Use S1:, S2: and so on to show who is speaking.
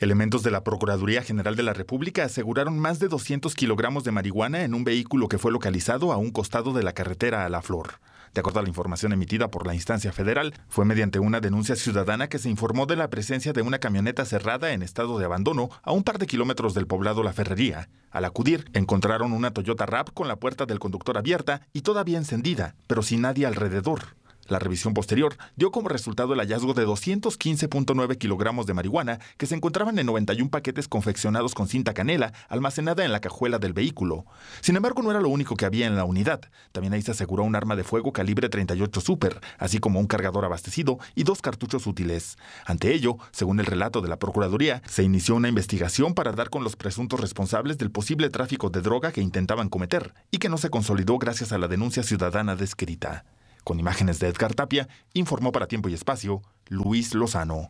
S1: Elementos de la Procuraduría General de la República aseguraron más de 200 kilogramos de marihuana en un vehículo que fue localizado a un costado de la carretera a La Flor. De acuerdo a la información emitida por la instancia federal, fue mediante una denuncia ciudadana que se informó de la presencia de una camioneta cerrada en estado de abandono a un par de kilómetros del poblado La Ferrería. Al acudir, encontraron una Toyota Rap con la puerta del conductor abierta y todavía encendida, pero sin nadie alrededor. La revisión posterior dio como resultado el hallazgo de 215.9 kilogramos de marihuana que se encontraban en 91 paquetes confeccionados con cinta canela almacenada en la cajuela del vehículo. Sin embargo, no era lo único que había en la unidad. También ahí se aseguró un arma de fuego calibre 38 Super, así como un cargador abastecido y dos cartuchos útiles. Ante ello, según el relato de la Procuraduría, se inició una investigación para dar con los presuntos responsables del posible tráfico de droga que intentaban cometer y que no se consolidó gracias a la denuncia ciudadana descrita. Con imágenes de Edgar Tapia, informó para Tiempo y Espacio Luis Lozano.